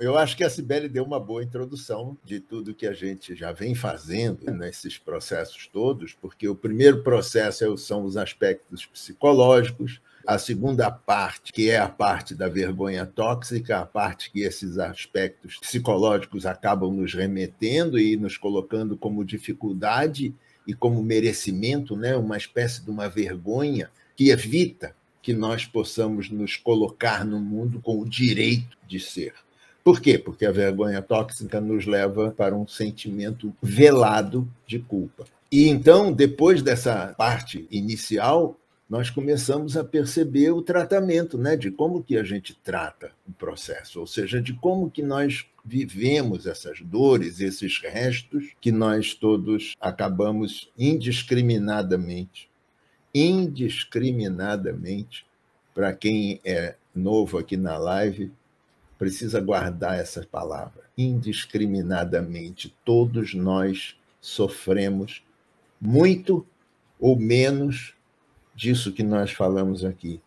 Eu acho que a Sibeli deu uma boa introdução de tudo que a gente já vem fazendo nesses processos todos, porque o primeiro processo é são os aspectos psicológicos, a segunda parte, que é a parte da vergonha tóxica, a parte que esses aspectos psicológicos acabam nos remetendo e nos colocando como dificuldade e como merecimento, né? uma espécie de uma vergonha que evita que nós possamos nos colocar no mundo com o direito de ser. Por quê? Porque a vergonha tóxica nos leva para um sentimento velado de culpa. E então, depois dessa parte inicial, nós começamos a perceber o tratamento, né, de como que a gente trata o processo, ou seja, de como que nós vivemos essas dores, esses restos que nós todos acabamos indiscriminadamente, indiscriminadamente, para quem é novo aqui na live, precisa guardar essa palavra. Indiscriminadamente, todos nós sofremos muito ou menos disso que nós falamos aqui.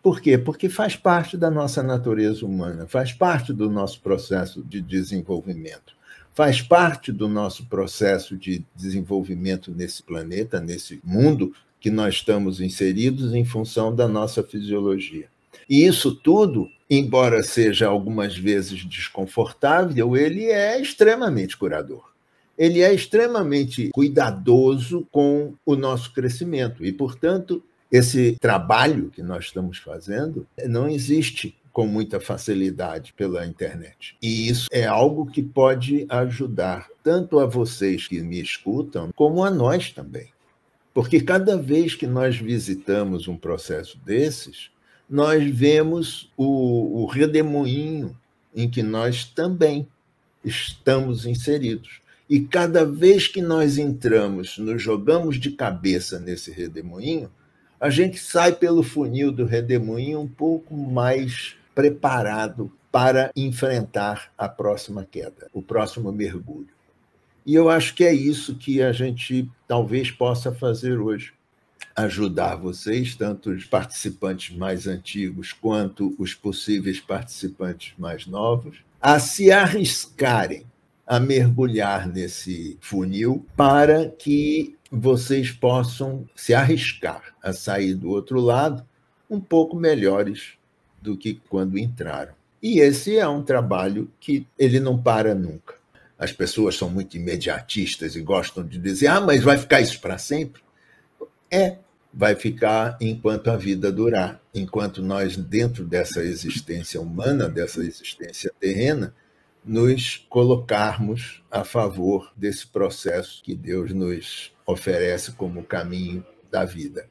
Por quê? Porque faz parte da nossa natureza humana, faz parte do nosso processo de desenvolvimento, faz parte do nosso processo de desenvolvimento nesse planeta, nesse mundo que nós estamos inseridos em função da nossa fisiologia. E isso tudo embora seja algumas vezes desconfortável, ele é extremamente curador. Ele é extremamente cuidadoso com o nosso crescimento e, portanto, esse trabalho que nós estamos fazendo não existe com muita facilidade pela internet. E isso é algo que pode ajudar tanto a vocês que me escutam, como a nós também. Porque cada vez que nós visitamos um processo desses, nós vemos o, o redemoinho em que nós também estamos inseridos. E cada vez que nós entramos, nos jogamos de cabeça nesse redemoinho, a gente sai pelo funil do redemoinho um pouco mais preparado para enfrentar a próxima queda, o próximo mergulho. E eu acho que é isso que a gente talvez possa fazer hoje ajudar vocês, tanto os participantes mais antigos quanto os possíveis participantes mais novos, a se arriscarem a mergulhar nesse funil para que vocês possam se arriscar a sair do outro lado um pouco melhores do que quando entraram. E esse é um trabalho que ele não para nunca. As pessoas são muito imediatistas e gostam de dizer: ah, mas vai ficar isso para sempre? é, vai ficar enquanto a vida durar, enquanto nós, dentro dessa existência humana, dessa existência terrena, nos colocarmos a favor desse processo que Deus nos oferece como caminho da vida.